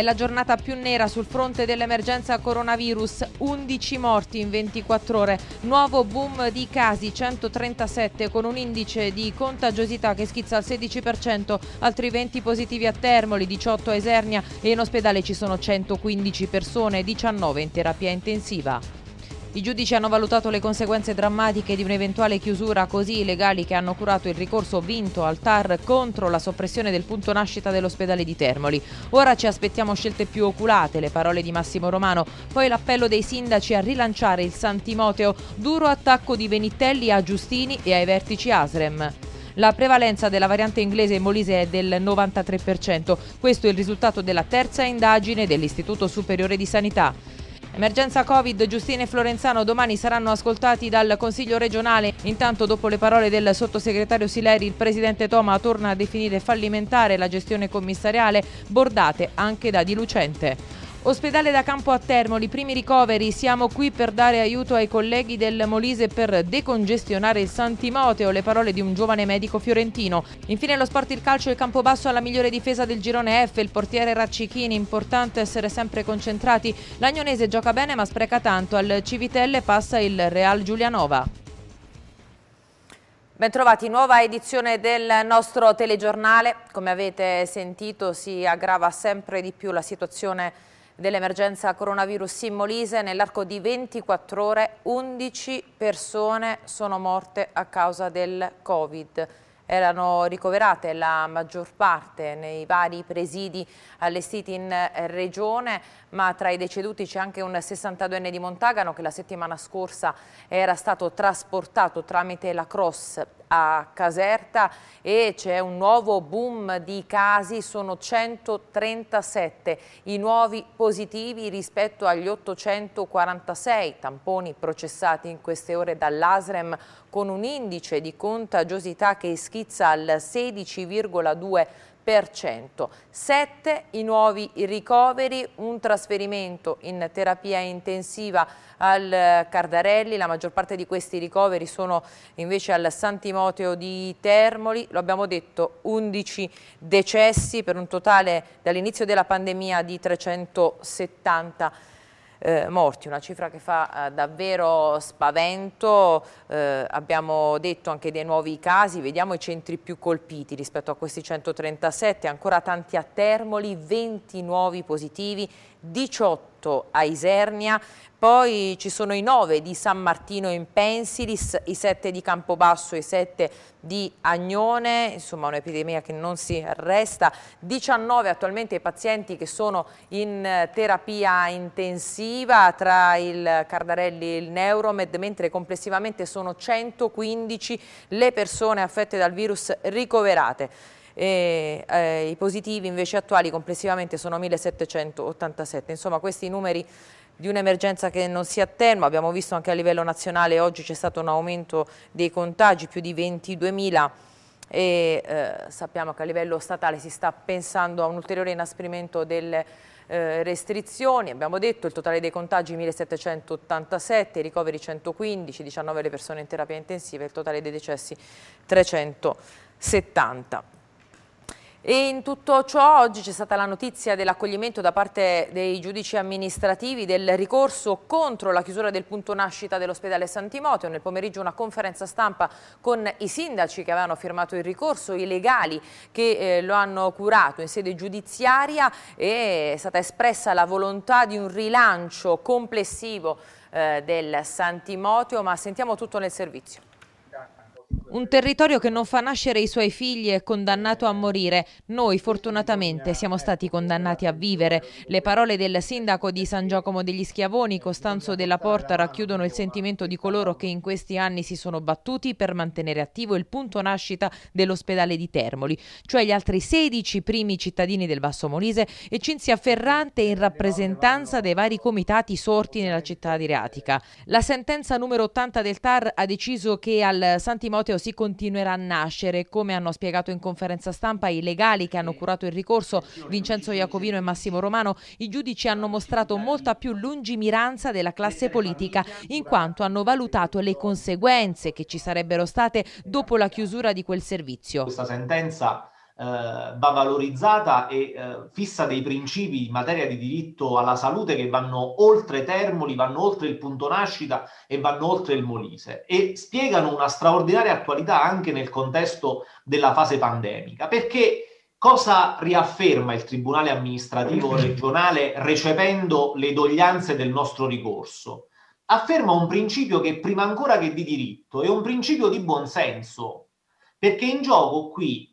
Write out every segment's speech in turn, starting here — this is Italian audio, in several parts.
È la giornata più nera sul fronte dell'emergenza coronavirus, 11 morti in 24 ore, nuovo boom di casi 137 con un indice di contagiosità che schizza al 16%, altri 20 positivi a Termoli, 18 a Esernia e in ospedale ci sono 115 persone, 19 in terapia intensiva. I giudici hanno valutato le conseguenze drammatiche di un'eventuale chiusura così i legali che hanno curato il ricorso vinto al TAR contro la soppressione del punto nascita dell'ospedale di Termoli. Ora ci aspettiamo scelte più oculate, le parole di Massimo Romano, poi l'appello dei sindaci a rilanciare il San Timoteo, duro attacco di Venitelli a Giustini e ai vertici Asrem. La prevalenza della variante inglese in Molise è del 93%, questo è il risultato della terza indagine dell'Istituto Superiore di Sanità. Emergenza Covid, Giustine e Florenzano domani saranno ascoltati dal Consiglio regionale. Intanto dopo le parole del sottosegretario Sileri, il presidente Toma torna a definire fallimentare la gestione commissariale, bordate anche da dilucente. Ospedale da campo a Termoli, primi ricoveri, siamo qui per dare aiuto ai colleghi del Molise per decongestionare il San Timoteo, le parole di un giovane medico fiorentino. Infine lo sport il calcio e il campo basso alla migliore difesa del girone F, il portiere Raccichini, importante essere sempre concentrati. L'Agnonese gioca bene ma spreca tanto, al Civitelle passa il Real Giulianova. Bentrovati, nuova edizione del nostro telegiornale. Come avete sentito si aggrava sempre di più la situazione dell'emergenza coronavirus in Molise nell'arco di 24 ore 11 persone sono morte a causa del Covid erano ricoverate la maggior parte nei vari presidi allestiti in eh, regione, ma tra i deceduti c'è anche un 62enne di Montagano che la settimana scorsa era stato trasportato tramite la cross a Caserta e c'è un nuovo boom di casi, sono 137 i nuovi positivi rispetto agli 846 tamponi processati in queste ore dall'Asrem con un indice di contagiosità che è schizza schizza al 16,2%. 7 i nuovi ricoveri, un trasferimento in terapia intensiva al Cardarelli, la maggior parte di questi ricoveri sono invece al San Timoteo di Termoli, lo abbiamo detto 11 decessi per un totale dall'inizio della pandemia di 370 eh, morti, una cifra che fa eh, davvero spavento, eh, abbiamo detto anche dei nuovi casi, vediamo i centri più colpiti rispetto a questi 137, ancora tanti a Termoli, 20 nuovi positivi 18 a Isernia, poi ci sono i 9 di San Martino in Pensilis, i 7 di Campobasso, i 7 di Agnone, insomma un'epidemia che non si arresta, 19 attualmente i pazienti che sono in terapia intensiva tra il Cardarelli e il Neuromed, mentre complessivamente sono 115 le persone affette dal virus ricoverate e eh, i positivi invece attuali complessivamente sono 1787, insomma questi numeri di un'emergenza che non si attenua, abbiamo visto anche a livello nazionale oggi c'è stato un aumento dei contagi, più di 22.000 e eh, sappiamo che a livello statale si sta pensando a un ulteriore inasprimento delle eh, restrizioni, abbiamo detto il totale dei contagi 1787, i ricoveri 115, 19 le persone in terapia intensiva il totale dei decessi 370. E in tutto ciò oggi c'è stata la notizia dell'accoglimento da parte dei giudici amministrativi del ricorso contro la chiusura del punto nascita dell'ospedale Santimoteo. Nel pomeriggio una conferenza stampa con i sindaci che avevano firmato il ricorso, i legali che eh, lo hanno curato in sede giudiziaria e è stata espressa la volontà di un rilancio complessivo eh, del Santimoteo, ma sentiamo tutto nel servizio. Un territorio che non fa nascere i suoi figli è condannato a morire. Noi fortunatamente siamo stati condannati a vivere. Le parole del sindaco di San Giacomo degli Schiavoni, Costanzo della Porta, racchiudono il sentimento di coloro che in questi anni si sono battuti per mantenere attivo il punto nascita dell'ospedale di Termoli, cioè gli altri 16 primi cittadini del Basso Molise e Cinzia Ferrante in rappresentanza dei vari comitati sorti nella città adriatica. La sentenza numero 80 del TAR ha deciso che al Sant'Imodio Coteo si continuerà a nascere, come hanno spiegato in conferenza stampa i legali che hanno curato il ricorso Vincenzo Iacovino e Massimo Romano, i giudici hanno mostrato molta più lungimiranza della classe politica in quanto hanno valutato le conseguenze che ci sarebbero state dopo la chiusura di quel servizio. Questa sentenza eh, va valorizzata e eh, fissa dei principi in materia di diritto alla salute che vanno oltre Termoli, vanno oltre il punto nascita e vanno oltre il Molise e spiegano una straordinaria attualità anche nel contesto della fase pandemica, perché Cosa riafferma il Tribunale amministrativo regionale recependo le doglianze del nostro ricorso? Afferma un principio che prima ancora che di diritto è un principio di buonsenso, perché in gioco qui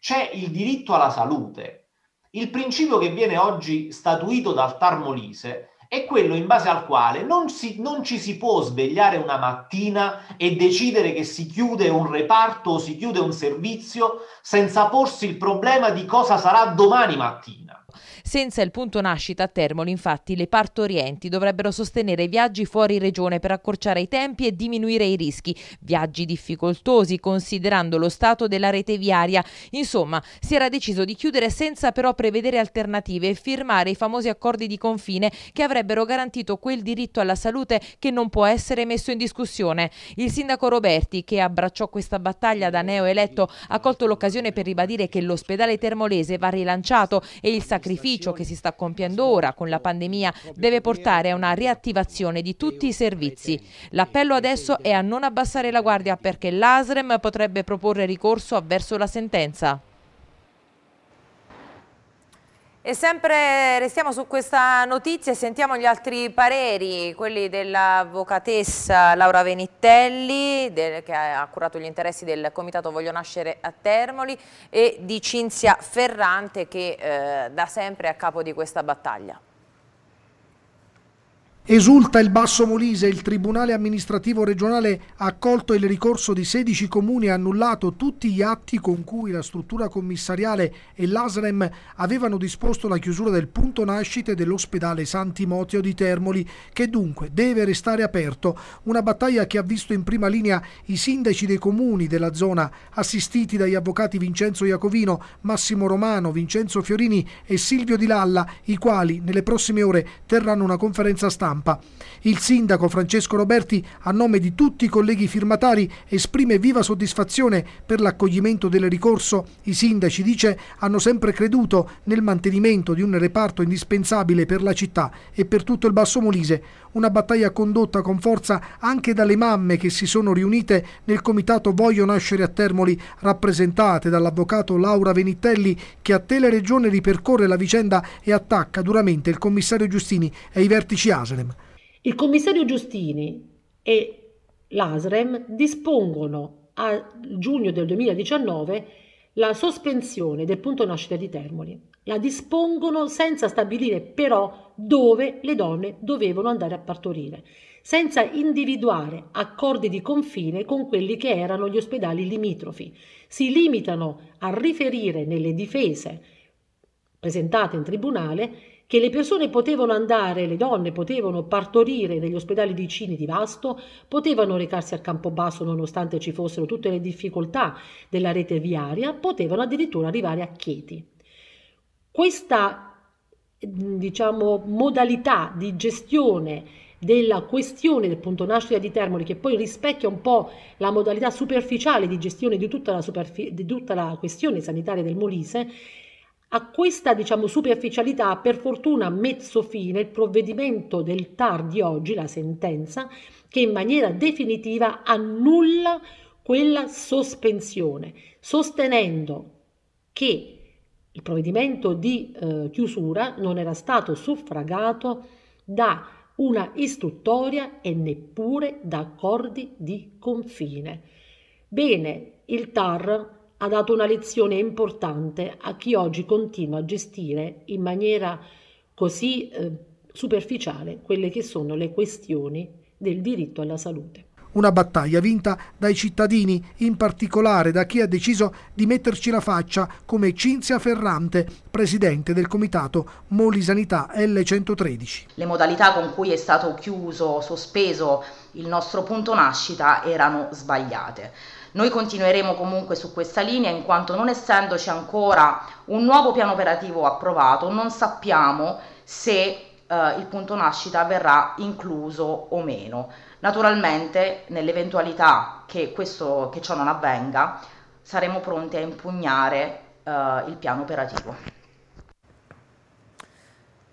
c'è il diritto alla salute. Il principio che viene oggi statuito dal Tarmolise è quello in base al quale non, si, non, ci si può svegliare una mattina e decidere che si chiude un reparto o si chiude un servizio senza porsi il problema di cosa sarà domani mattina. Senza il punto nascita a Termoli, infatti, le partorienti dovrebbero sostenere viaggi fuori regione per accorciare i tempi e diminuire i rischi, viaggi difficoltosi considerando lo stato della rete viaria. Insomma, si era deciso di chiudere senza però prevedere alternative e firmare i famosi accordi di confine che avrebbero garantito quel diritto alla salute che non può essere messo in discussione. Il sindaco Roberti, che abbracciò questa battaglia da neoeletto, ha colto l'occasione per ribadire che l'ospedale termolese va rilanciato e il sacrificio ciò che si sta compiendo ora con la pandemia deve portare a una riattivazione di tutti i servizi. L'appello adesso è a non abbassare la guardia perché l'ASREM potrebbe proporre ricorso avverso la sentenza. E sempre restiamo su questa notizia e sentiamo gli altri pareri, quelli dell'avvocatessa Laura Venitelli del, che ha curato gli interessi del comitato Voglio Nascere a Termoli e di Cinzia Ferrante che eh, da sempre è a capo di questa battaglia. Esulta il Basso Molise, il Tribunale amministrativo regionale ha accolto il ricorso di 16 comuni e annullato tutti gli atti con cui la struttura commissariale e l'ASREM avevano disposto la chiusura del punto nascite dell'ospedale Santimotio di Termoli, che dunque deve restare aperto. Una battaglia che ha visto in prima linea i sindaci dei comuni della zona, assistiti dagli avvocati Vincenzo Iacovino, Massimo Romano, Vincenzo Fiorini e Silvio Di Lalla, i quali nelle prossime ore terranno una conferenza stampa stampa. Il sindaco Francesco Roberti, a nome di tutti i colleghi firmatari, esprime viva soddisfazione per l'accoglimento del ricorso. I sindaci, dice, hanno sempre creduto nel mantenimento di un reparto indispensabile per la città e per tutto il Basso Molise, una battaglia condotta con forza anche dalle mamme che si sono riunite nel comitato Voglio Nascere a Termoli, rappresentate dall'avvocato Laura Venitelli che a Teleregione ripercorre la vicenda e attacca duramente il commissario Giustini e i vertici Aselem. Il commissario Giustini e l'ASREM dispongono a giugno del 2019 la sospensione del punto nascita di Termoli. La dispongono senza stabilire però dove le donne dovevano andare a partorire, senza individuare accordi di confine con quelli che erano gli ospedali limitrofi. Si limitano a riferire nelle difese presentate in tribunale che le persone potevano andare, le donne potevano partorire negli ospedali vicini di Vasto, potevano recarsi a Campobasso nonostante ci fossero tutte le difficoltà della rete viaria, potevano addirittura arrivare a Chieti. Questa mm, diciamo, modalità di gestione della questione del punto nascita di Termoli, che poi rispecchia un po' la modalità superficiale di gestione di tutta la, superfi- di tutta la questione sanitaria del Molise, a questa diciamo, superficialità, per fortuna, ha messo fine il provvedimento del TAR di oggi, la sentenza, che in maniera definitiva annulla quella sospensione, sostenendo che il provvedimento di eh, chiusura non era stato suffragato da una istruttoria e neppure da accordi di confine. Bene, il TAR ha dato una lezione importante a chi oggi continua a gestire in maniera così eh, superficiale quelle che sono le questioni del diritto alla salute. Una battaglia vinta dai cittadini, in particolare da chi ha deciso di metterci la faccia, come Cinzia Ferrante, presidente del comitato Molisanità L113. Le modalità con cui è stato chiuso, sospeso il nostro punto nascita erano sbagliate. Noi continueremo comunque su questa linea in quanto non essendoci ancora un nuovo piano operativo approvato non sappiamo se eh, il punto nascita verrà incluso o meno. Naturalmente nell'eventualità che, questo, che ciò non avvenga saremo pronti a impugnare eh, il piano operativo.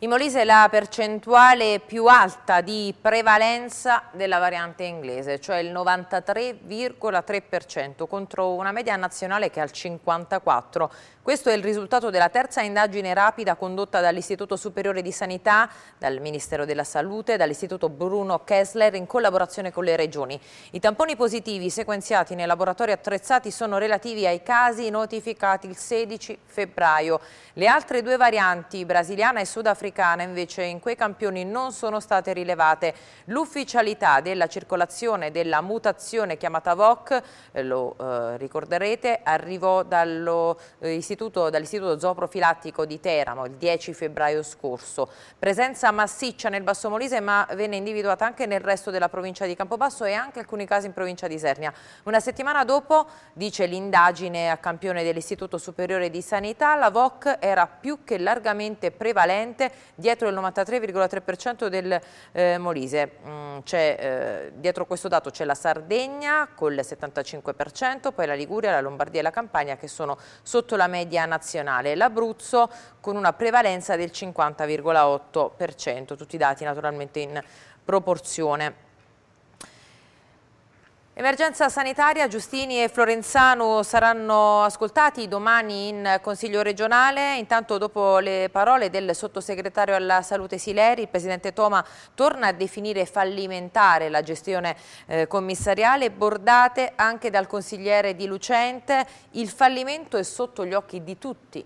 In Molise è la percentuale più alta di prevalenza della variante inglese, cioè il 93,3% contro una media nazionale che è al 54%. Questo è il risultato della terza indagine rapida condotta dall'Istituto Superiore di Sanità, dal Ministero della Salute e dall'Istituto Bruno Kessler in collaborazione con le regioni. I tamponi positivi sequenziati nei laboratori attrezzati sono relativi ai casi notificati il 16 febbraio. Le altre due varianti, brasiliana e sudafricana, africana invece in quei campioni non sono state rilevate. L'ufficialità della circolazione della mutazione chiamata VOC, eh, lo eh, ricorderete, arrivò eh, dall'istituto dall zooprofilattico di Teramo il 10 febbraio scorso. Presenza massiccia nel Basso Molise ma venne individuata anche nel resto della provincia di Campobasso e anche alcuni casi in provincia di Sernia. Una settimana dopo, dice l'indagine a campione dell'Istituto Superiore di Sanità, la VOC era più che largamente prevalente dietro il 93,3% del eh, Molise. Mm, eh, dietro questo dato c'è la Sardegna con il 75%, poi la Liguria, la Lombardia e la Campania che sono sotto la media nazionale, l'Abruzzo con una prevalenza del 50,8%, tutti i dati naturalmente in proporzione. Emergenza sanitaria, Giustini e Florenzano saranno ascoltati domani in Consiglio regionale. Intanto dopo le parole del sottosegretario alla salute Sileri, il Presidente Toma torna a definire fallimentare la gestione eh, commissariale, bordate anche dal consigliere di Lucente, il fallimento è sotto gli occhi di tutti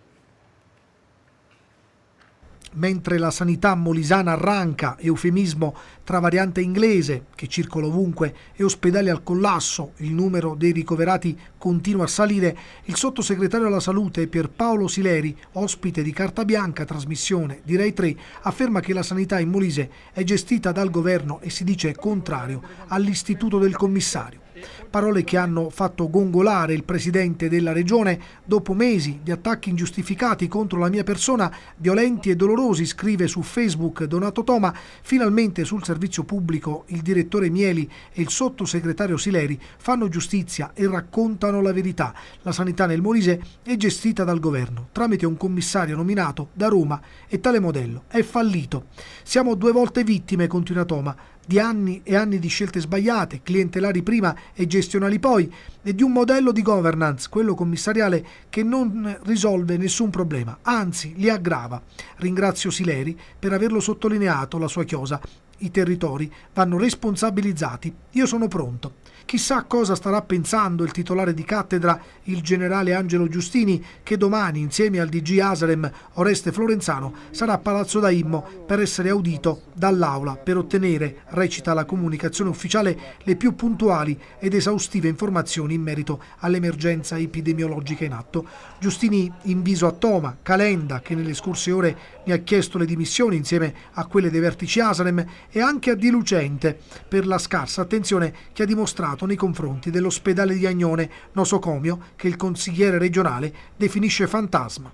Mentre la sanità molisana arranca, eufemismo tra variante inglese che circola ovunque e ospedali al collasso, il numero dei ricoverati continua a salire, il sottosegretario alla salute Pierpaolo Sileri, ospite di Carta Bianca, trasmissione di Rai 3, afferma che la sanità in Molise è gestita dal governo e si dice contrario all'istituto del commissario. Parole che hanno fatto gongolare il presidente della regione dopo mesi di attacchi ingiustificati contro la mia persona, violenti e dolorosi, scrive su Facebook Donato Toma. Finalmente sul servizio pubblico il direttore Mieli e il sottosegretario Sileri fanno giustizia e raccontano la verità. La sanità nel Molise è gestita dal governo tramite un commissario nominato da Roma e tale modello è fallito. Siamo due volte vittime, continua Toma di anni e anni di scelte sbagliate, clientelari prima e gestionali poi, e di un modello di governance, quello commissariale, che non risolve nessun problema, anzi li aggrava. Ringrazio Sileri per averlo sottolineato, la sua chiosa. I territori vanno responsabilizzati. Io sono pronto. Chissà cosa starà pensando il titolare di cattedra, il generale Angelo Giustini, che domani, insieme al DG Asalem Oreste Florenzano, sarà a Palazzo da Immo per essere audito dall'Aula per ottenere, recita la comunicazione ufficiale, le più puntuali ed esaustive informazioni in merito all'emergenza epidemiologica in atto. Giustini in a Toma, Calenda, che nelle scorse ore ne ha chiesto le dimissioni insieme a quelle dei vertici Asalem, e anche a dilucente per la scarsa attenzione che ha dimostrato avanzato nei confronti dell'ospedale di Agnone, nosocomio che il consigliere regionale definisce fantasma.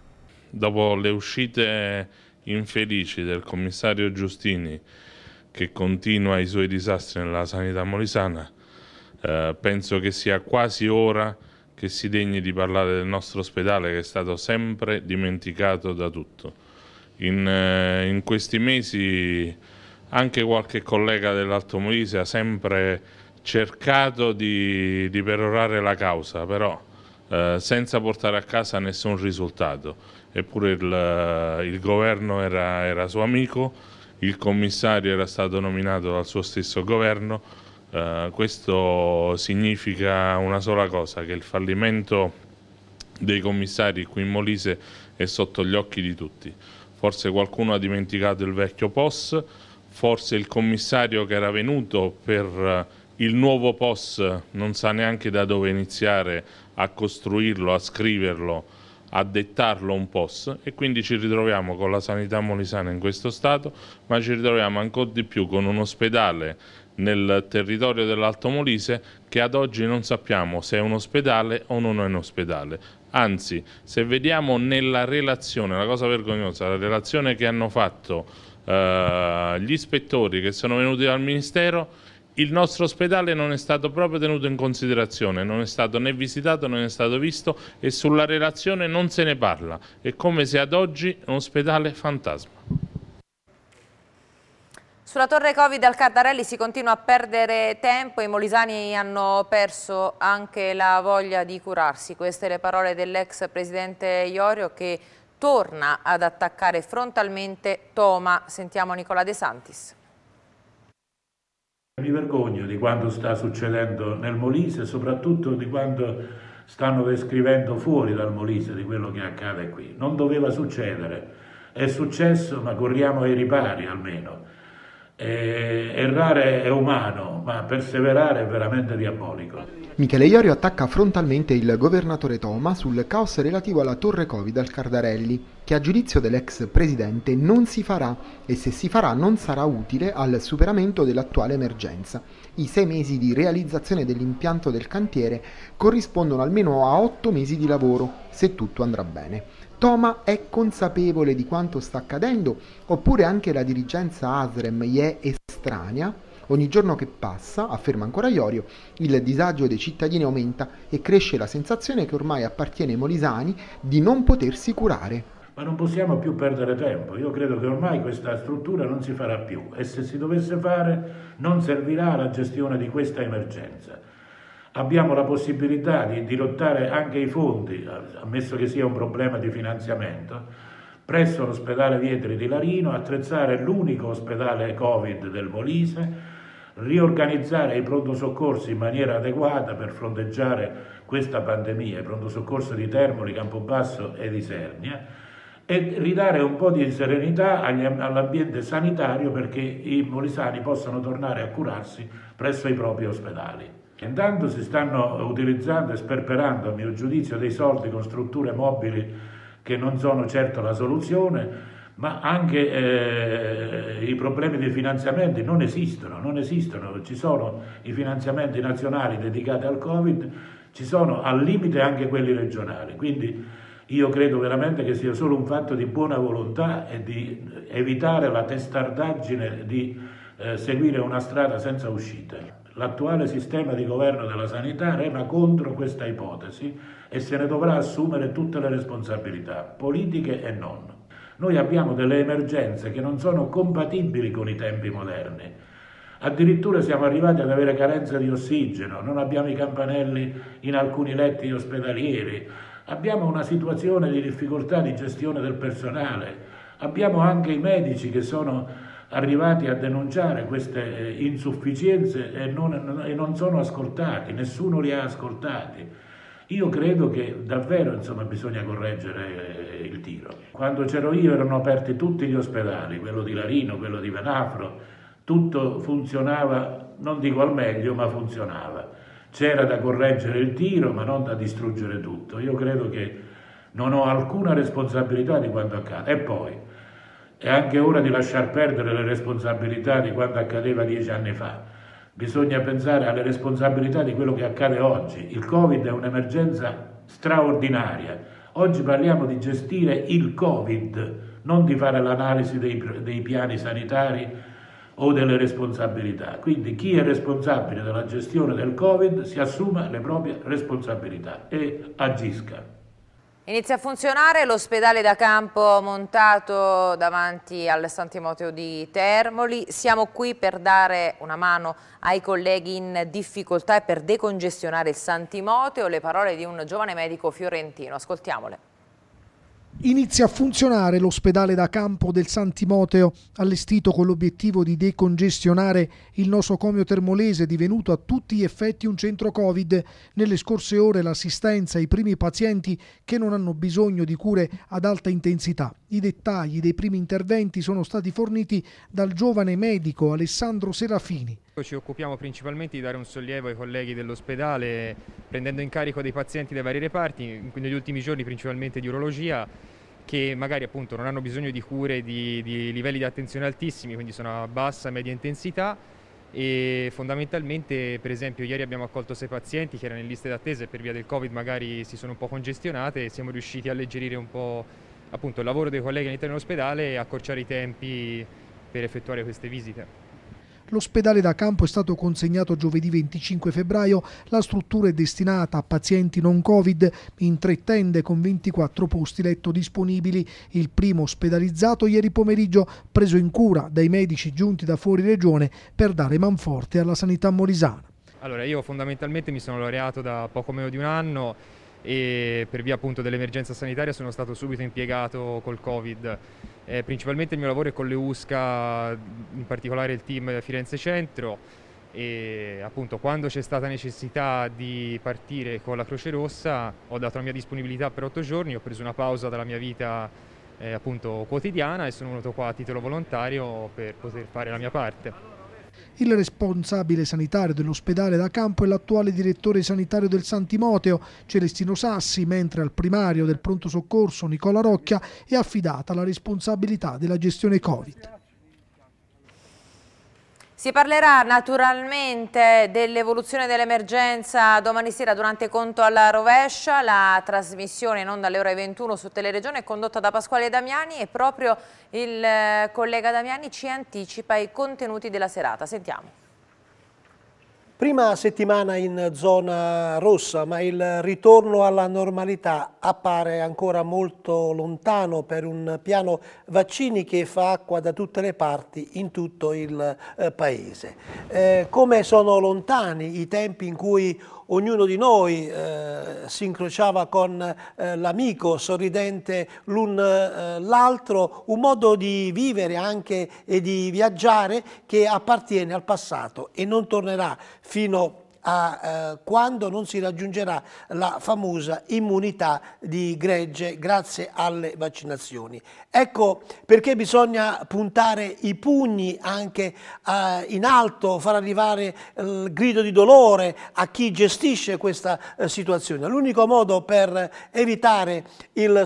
Dopo le uscite infelici del commissario Giustini, che continua i suoi disastri nella sanità molisana, eh, penso che sia quasi ora che si degni di parlare del nostro ospedale che è stato sempre dimenticato da tutto. In, eh, in questi mesi anche qualche collega dell'Alto Molise ha sempre cercato di, di perorare la causa, però eh, senza portare a casa nessun risultato. Eppure il, eh, il governo era, era, suo amico, il commissario era stato nominato dal suo stesso governo. Eh, questo significa una sola cosa, che il fallimento dei commissari qui in Molise è sotto gli occhi di tutti. Forse qualcuno ha dimenticato il vecchio POS, forse il commissario che era venuto per eh, il nuovo POS non sa neanche da dove iniziare a costruirlo, a scriverlo, a dettarlo un POS e quindi ci ritroviamo con la sanità molisana in questo stato, ma ci ritroviamo ancora di più con un ospedale nel territorio dell'Alto Molise che ad oggi non sappiamo se è un ospedale o non è un ospedale. Anzi, se vediamo nella relazione, la cosa vergognosa, la relazione che hanno fatto eh, gli ispettori che sono venuti dal Ministero, il nostro ospedale non è stato proprio tenuto in considerazione, non è stato né visitato né è stato visto e sulla relazione non se ne parla. È come se ad oggi un ospedale fantasma. Sulla torre Covid al Cardarelli si continua a perdere tempo, i molisani hanno perso anche la voglia di curarsi. Queste le parole dell'ex presidente Iorio che torna ad attaccare frontalmente Toma. Sentiamo Nicola De Santis. Mi vergogno di quanto sta succedendo nel Molise, e soprattutto di quanto stanno descrivendo fuori dal Molise di quello che accade qui. Non doveva succedere. È successo, ma corriamo ai ripari almeno. Eh, errare è umano, ma perseverare è veramente diabolico. Michele Iorio attacca frontalmente il governatore Toma sul caos relativo alla torre Covid al Cardarelli, che a giudizio dell'ex presidente non si farà e se si farà non sarà utile al superamento dell'attuale emergenza. I sei mesi di realizzazione dell'impianto del cantiere corrispondono almeno a otto mesi di lavoro, se tutto andrà bene. Toma è consapevole di quanto sta accadendo, oppure anche la dirigenza Asrem gli è estranea? Ogni giorno che passa, afferma ancora Iorio, il disagio dei cittadini aumenta e cresce la sensazione che ormai appartiene ai molisani di non potersi curare. Ma non possiamo più perdere tempo, io credo che ormai questa struttura non si farà più e se si dovesse fare non servirà alla gestione di questa emergenza abbiamo la possibilità di dirottare anche i fondi, ammesso che sia un problema di finanziamento, presso l'ospedale Vietri di Larino, attrezzare l'unico ospedale Covid del Molise, riorganizzare i pronto soccorsi in maniera adeguata per fronteggiare questa pandemia, i pronto soccorso di Termoli, Campobasso e di Sernia, e ridare un po' di serenità all'ambiente sanitario perché i molisani possano tornare a curarsi presso i propri ospedali. Intanto si stanno utilizzando e sperperando, a mio giudizio, dei soldi con strutture mobili che non sono certo la soluzione, ma anche eh, i problemi di finanziamenti non esistono, non esistono, ci sono i finanziamenti nazionali dedicati al Covid, ci sono al limite anche quelli regionali, quindi io credo veramente che sia solo un fatto di buona volontà e di evitare la testardaggine di eh, seguire una strada senza uscita. L'attuale sistema di governo della sanità rema contro questa ipotesi e se ne dovrà assumere tutte le responsabilità, politiche e non. Noi abbiamo delle emergenze che non sono compatibili con i tempi moderni. Addirittura siamo arrivati ad avere carenza di ossigeno, non abbiamo i campanelli in alcuni letti ospedalieri, abbiamo una situazione di difficoltà di gestione del personale, abbiamo anche i medici che sono arrivati a denunciare queste eh, insufficienze e non, e non sono ascoltati, nessuno li ha ascoltati. Io credo che davvero insomma, bisogna correggere eh, il tiro. Quando c'ero io erano aperti tutti gli ospedali, quello di Larino, quello di Venafro, tutto funzionava, non dico al meglio, ma funzionava. C'era da correggere il tiro, ma non da distruggere tutto. Io credo che non ho alcuna responsabilità di quanto accade. E poi, è anche ora di lasciar perdere le responsabilità di quanto accadeva dieci anni fa. Bisogna pensare alle responsabilità di quello che accade oggi. Il Covid è un'emergenza straordinaria. Oggi parliamo di gestire il Covid, non di fare l'analisi dei, dei piani sanitari o delle responsabilità. Quindi chi è responsabile della gestione del Covid si assuma le proprie responsabilità e agisca. Inizia a funzionare l'ospedale da campo montato davanti al Santimoteo di Termoli. Siamo qui per dare una mano ai colleghi in difficoltà e per decongestionare il Santimoteo. Le parole di un giovane medico fiorentino. Ascoltiamole. Inizia a funzionare l'ospedale da campo del San Timoteo, allestito con l'obiettivo di decongestionare il nosocomio termolese divenuto a tutti gli effetti un centro Covid. Nelle scorse ore l'assistenza ai primi pazienti che non hanno bisogno di cure ad alta intensità. I dettagli dei primi interventi sono stati forniti dal giovane medico Alessandro Serafini. Ecco, ci occupiamo principalmente di dare un sollievo ai colleghi dell'ospedale prendendo in carico dei pazienti dai vari reparti, negli ultimi giorni principalmente di urologia, che magari appunto non hanno bisogno di cure di, di livelli di attenzione altissimi, quindi sono a bassa media intensità e fondamentalmente per esempio ieri abbiamo accolto sei pazienti che erano in liste d'attesa e per via del Covid magari si sono un po' congestionate e siamo riusciti a alleggerire un po' appunto il lavoro dei colleghi all'interno dell'ospedale e accorciare i tempi per effettuare queste visite. L'ospedale da campo è stato consegnato giovedì 25 febbraio, la struttura è destinata a pazienti non Covid in tre tende con 24 posti letto disponibili. Il primo ospedalizzato ieri pomeriggio preso in cura dai medici giunti da fuori regione per dare manforte alla sanità molisana. Allora io fondamentalmente mi sono laureato da poco meno di un anno e per via appunto dell'emergenza sanitaria sono stato subito impiegato col Covid eh, principalmente il mio lavoro è con le USCA, in particolare il team Firenze Centro e appunto quando c'è stata necessità di partire con la Croce Rossa ho dato la mia disponibilità per otto giorni, ho preso una pausa dalla mia vita eh, appunto quotidiana e sono venuto qua a titolo volontario per poter fare la mia parte. Il responsabile sanitario dell'ospedale da campo è l'attuale direttore sanitario del San Timoteo, Celestino Sassi, mentre al primario del pronto soccorso, Nicola Rocchia, è affidata la responsabilità della gestione Covid. Si parlerà naturalmente dell'evoluzione dell'emergenza domani sera durante Conto alla rovescia, la trasmissione non dalle ore 21 su Teleregione è condotta da Pasquale Damiani e proprio il eh, collega Damiani ci anticipa i contenuti della serata. Sentiamo. Prima settimana in zona rossa, ma il ritorno alla normalità appare ancora molto lontano per un piano vaccini che fa acqua da tutte le parti in tutto il eh, Paese. Eh, come sono lontani i tempi in cui ognuno di noi eh, si incrociava con eh, l'amico sorridente l'un eh, l'altro, un modo di vivere anche e di viaggiare che appartiene al passato e non tornerà fino a a eh, quando non si raggiungerà la famosa immunità di gregge grazie alle vaccinazioni. Ecco perché bisogna puntare i pugni anche eh, in alto, far arrivare il grido di dolore a chi gestisce questa eh, situazione. L'unico modo per evitare il,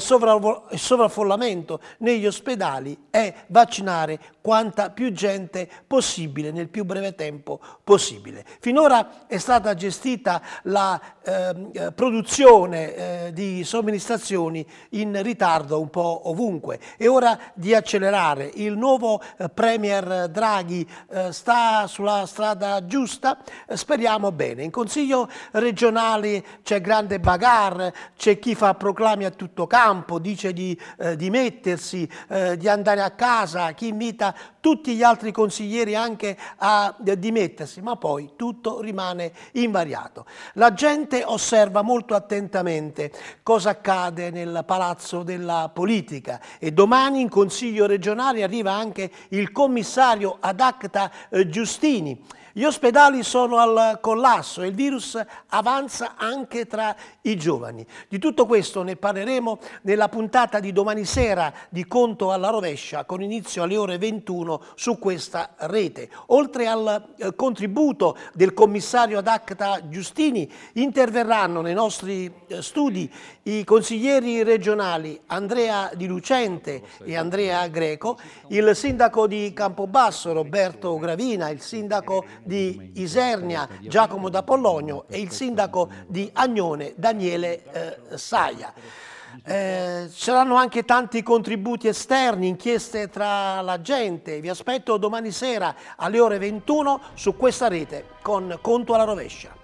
il sovraffollamento negli ospedali è vaccinare quanta più gente possibile nel più breve tempo possibile. Finora è stato stata gestita la ehm, eh, produzione eh, di somministrazioni in ritardo un po' ovunque. È ora di accelerare. Il nuovo eh, Premier Draghi eh, sta sulla strada giusta, eh, speriamo bene. In Consiglio regionale c'è grande bagarre, c'è chi fa proclami a tutto campo, dice di dimettersi, di andare a casa, chi invita tutti gli altri consiglieri anche a eh, dimettersi, ma poi tutto rimane invariato. La gente osserva molto attentamente cosa accade nel palazzo della politica e domani in Consiglio regionale arriva anche il commissario ad acta eh, Giustini gli ospedali sono al collasso e il virus avanza anche tra i giovani. Di tutto questo ne parleremo nella puntata di domani sera di Conto alla rovescia con inizio alle ore 21 su questa rete. Oltre al eh, contributo del commissario ad acta Giustini interverranno nei nostri eh, studi i consiglieri regionali Andrea Di Lucente e Andrea Greco, il sindaco di Campobasso Roberto Gravina, il sindaco di Isernia Giacomo da Pollonio e il sindaco di Agnone Daniele eh, Saia. Eh, saranno anche tanti contributi esterni, inchieste tra la gente. Vi aspetto domani sera alle ore 21 su questa rete con Conto alla rovescia.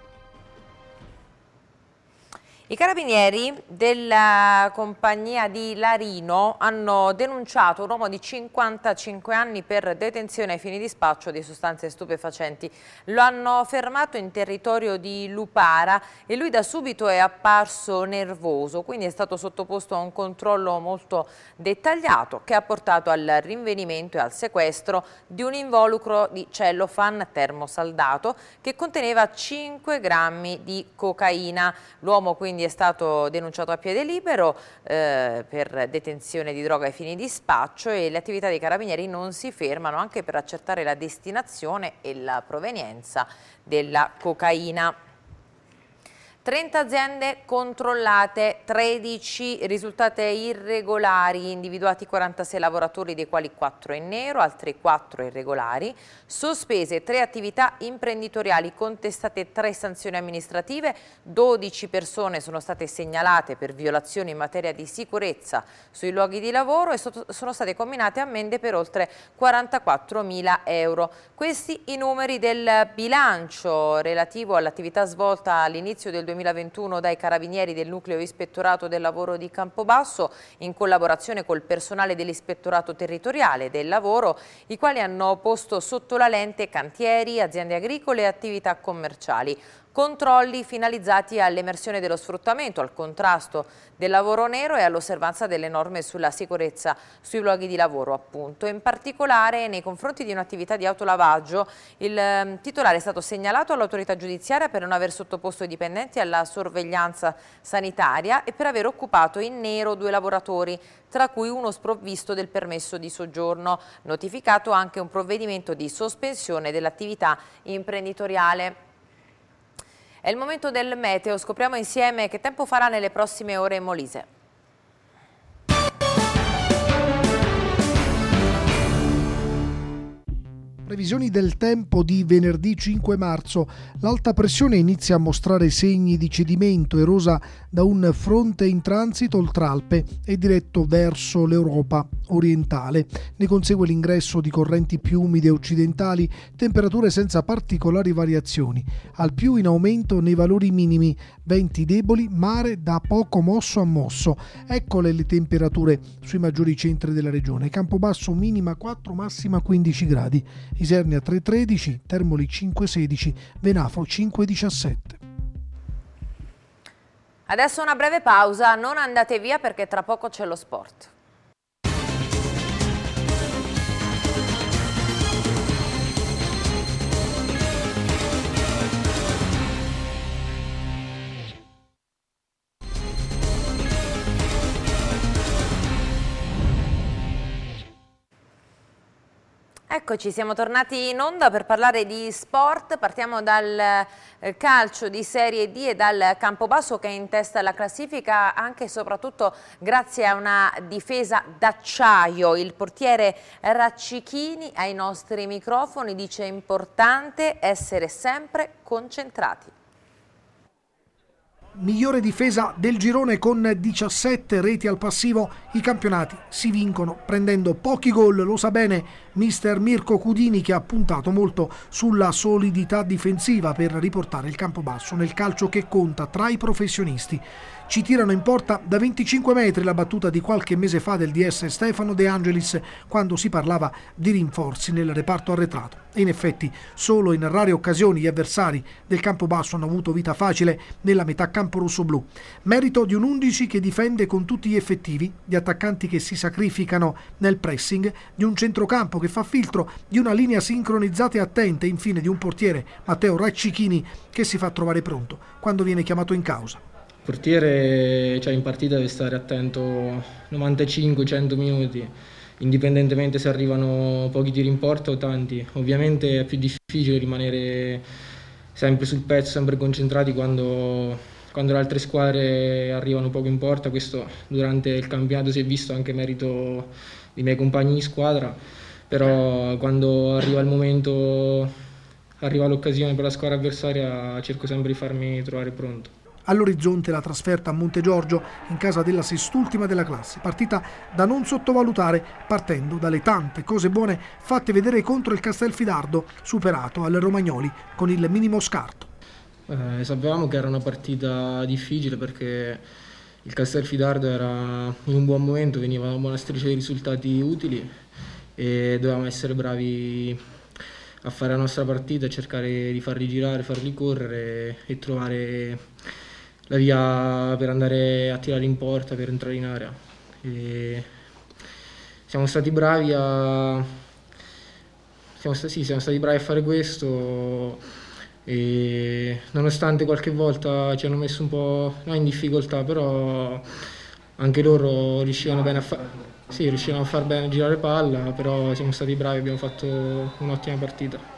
I carabinieri della compagnia di Larino hanno denunciato un uomo di 55 anni per detenzione ai fini di spaccio di sostanze stupefacenti. Lo hanno fermato in territorio di Lupara e lui da subito è apparso nervoso, quindi è stato sottoposto a un controllo molto dettagliato che ha portato al rinvenimento e al sequestro di un involucro di cellofan termosaldato che conteneva 5 grammi di cocaina. L'uomo quindi quindi è stato denunciato a piede libero eh, per detenzione di droga ai fini di spaccio e le attività dei carabinieri non si fermano anche per accertare la destinazione e la provenienza della cocaina. 30 aziende controllate, 13 risultate irregolari, individuati 46 lavoratori dei quali 4 in nero, altri 4 irregolari, sospese 3 attività imprenditoriali, contestate 3 sanzioni amministrative, 12 persone sono state segnalate per violazioni in materia di sicurezza sui luoghi di lavoro e sono state combinate ammende per oltre 44 mila euro. Questi i numeri del bilancio relativo all'attività svolta all'inizio del 2021 dai carabinieri del nucleo ispettorato del lavoro di Campobasso in collaborazione col personale dell'ispettorato territoriale del lavoro, i quali hanno posto sotto la lente cantieri, aziende agricole e attività commerciali controlli finalizzati all'emersione dello sfruttamento, al contrasto del lavoro nero e all'osservanza delle norme sulla sicurezza sui luoghi di lavoro appunto. In particolare nei confronti di un'attività di autolavaggio il ehm, titolare è stato segnalato all'autorità giudiziaria per non aver sottoposto i dipendenti alla sorveglianza sanitaria e per aver occupato in nero due lavoratori tra cui uno sprovvisto del permesso di soggiorno, notificato anche un provvedimento di sospensione dell'attività imprenditoriale. È il momento del meteo, scopriamo insieme che tempo farà nelle prossime ore in Molise. previsioni del tempo di venerdì 5 marzo, l'alta pressione inizia a mostrare segni di cedimento erosa da un fronte in transito oltre Alpe e diretto verso l'Europa orientale. Ne consegue l'ingresso di correnti più umide occidentali, temperature senza particolari variazioni, al più in aumento nei valori minimi, venti deboli, mare da poco mosso a mosso. Eccole le temperature sui maggiori centri della regione, Campobasso minima 4, massima 15 gradi Isernia 3.13, Termoli 5.16, Venafro 5.17. Adesso una breve pausa, non andate via perché tra poco c'è lo sport. Eccoci, siamo tornati in onda per parlare di sport, partiamo dal eh, calcio di Serie D e dal Campobasso che è in testa alla classifica anche e soprattutto grazie a una difesa d'acciaio. Il portiere Raccichini ai nostri microfoni dice importante essere sempre concentrati migliore difesa del girone con 17 reti al passivo. I campionati si vincono prendendo pochi gol, lo sa bene mister Mirko Cudini che ha puntato molto sulla solidità difensiva per riportare il campo basso nel calcio che conta tra i professionisti ci tirano in porta da 25 metri la battuta di qualche mese fa del DS Stefano De Angelis quando si parlava di rinforzi nel reparto arretrato. E in effetti solo in rare occasioni gli avversari del campo basso hanno avuto vita facile nella metà campo rosso-blu. Merito di un 11 che difende con tutti gli effettivi, di attaccanti che si sacrificano nel pressing, di un centrocampo che fa filtro, di una linea sincronizzata e attenta e infine di un portiere, Matteo Raccichini, che si fa trovare pronto quando viene chiamato in causa portiere cioè, in partita deve stare attento 95-100 minuti, indipendentemente se arrivano pochi tiri in porta o tanti. Ovviamente è più difficile rimanere sempre sul pezzo, sempre concentrati quando, quando le altre squadre arrivano poco in porta. Questo durante il campionato si è visto anche merito dei miei compagni di squadra, però quando arriva il momento, arriva l'occasione per la squadra avversaria, cerco sempre di farmi trovare pronto. All'orizzonte la trasferta a Monte Giorgio in casa della sestultima della classe, partita da non sottovalutare partendo dalle tante cose buone fatte vedere contro il Castelfidardo, superato al Romagnoli con il minimo scarto. Eh, sapevamo che era una partita difficile perché il Castelfidardo era in un buon momento, veniva una buona striscia di risultati utili e dovevamo essere bravi a fare la nostra partita, cercare di farli girare, farli correre e trovare la via per andare a tirare in porta, per entrare in area. E siamo stati bravi a... Siamo stati, sì, siamo stati bravi a fare questo e nonostante qualche volta ci hanno messo un po' no, in difficoltà, però anche loro riuscivano bene a fare... Sì, riuscivano a far bene a girare palla, però siamo stati bravi, abbiamo fatto un'ottima partita.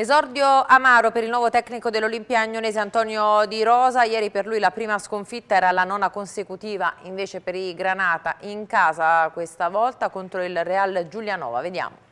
Esordio amaro per il nuovo tecnico dell'Olimpia agnonese Antonio Di Rosa, ieri per lui la prima sconfitta era la nona consecutiva, invece per i Granata in casa questa volta contro il Real Giulianova, vediamo.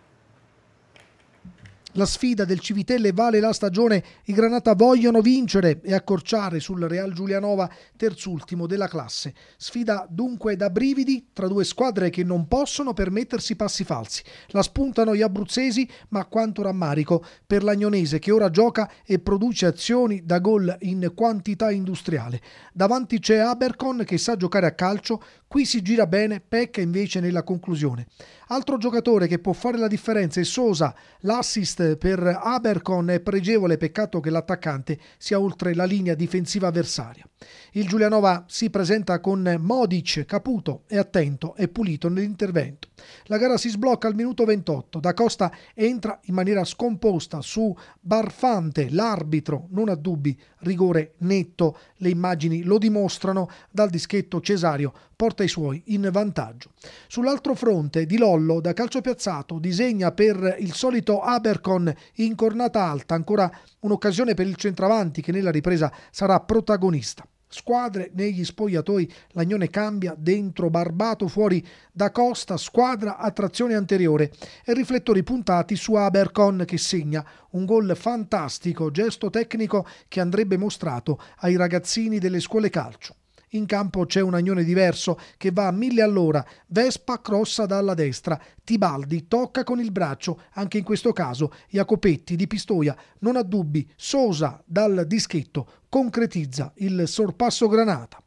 La sfida del Civitelle vale la stagione, i Granata vogliono vincere e accorciare sul Real Giulianova terzultimo della classe. Sfida dunque da brividi tra due squadre che non possono permettersi passi falsi. La spuntano gli abruzzesi, ma quanto rammarico per l'Agnonese che ora gioca e produce azioni da gol in quantità industriale. Davanti c'è Abercon che sa giocare a calcio, qui si gira bene, pecca invece nella conclusione. Altro giocatore che può fare la differenza è Sosa, l'assist eh, per Abercon è pregevole, peccato che l'attaccante sia oltre la linea difensiva avversaria. Il Giulianova si presenta con Modic, caputo e attento e pulito nell'intervento. La gara si sblocca al minuto 28. Da Costa entra in maniera scomposta su Barfante, l'arbitro, non ha dubbi, rigore netto. Le immagini lo dimostrano dal dischetto Cesario porta i suoi in vantaggio. Sull'altro fronte, Di Lollo da calcio piazzato disegna per il solito Abercon in cornata alta, ancora un'occasione per il centravanti che nella ripresa sarà protagonista squadre negli spogliatoi, Lagnone cambia dentro Barbato, fuori da Costa, squadra a trazione anteriore e riflettori puntati su Abercon che segna un gol fantastico, gesto tecnico che andrebbe mostrato ai ragazzini delle scuole calcio. In campo c'è un Agnone diverso che va a mille all'ora, Vespa crossa dalla destra, Tibaldi tocca con il braccio, anche in questo caso Jacopetti di Pistoia non ha dubbi, Sosa dal dischetto concretizza il sorpasso Granata.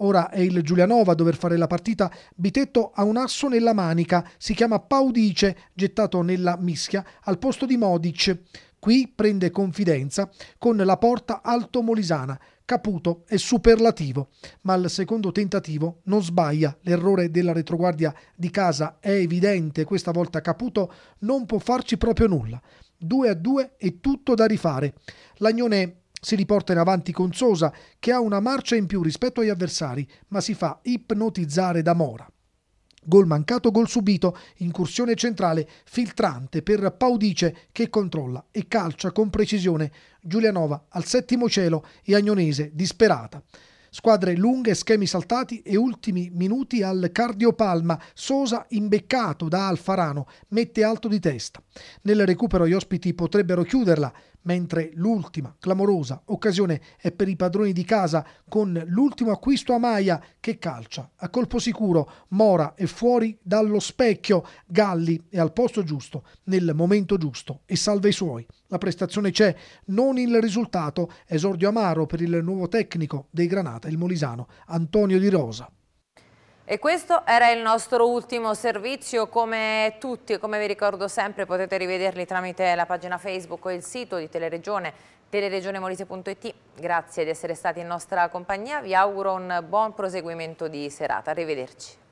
Ora è il Giulianova a dover fare la partita. Bitetto ha un asso nella manica, si chiama Paudice, gettato nella mischia, al posto di Modic. Qui prende confidenza con la porta alto molisana. Caputo è superlativo, ma al secondo tentativo non sbaglia. L'errore della retroguardia di casa è evidente, questa volta Caputo non può farci proprio nulla. 2 a 2 è tutto da rifare. Lagnone si riporta in avanti con Sosa, che ha una marcia in più rispetto agli avversari, ma si fa ipnotizzare da Mora. Gol mancato, gol subito, incursione centrale, filtrante per Paudice che controlla e calcia con precisione Giulianova al settimo cielo e Agnonese disperata. Squadre lunghe, schemi saltati e ultimi minuti al cardiopalma. Sosa, imbeccato da Alfarano, mette alto di testa. Nel recupero gli ospiti potrebbero chiuderla, mentre l'ultima clamorosa occasione è per i padroni di casa con l'ultimo acquisto a Maia che calcia. A colpo sicuro Mora è fuori dallo specchio, Galli è al posto giusto, nel momento giusto e salva i suoi. La prestazione c'è, non il risultato, esordio amaro per il nuovo tecnico dei Granata, il Molisano, Antonio Di Rosa. E questo era il nostro ultimo servizio, come tutti, come vi ricordo sempre, potete rivederli tramite la pagina Facebook o il sito di Teleregione, teleregionemolise.it. Grazie di essere stati in nostra compagnia, vi auguro un buon proseguimento di serata, arrivederci.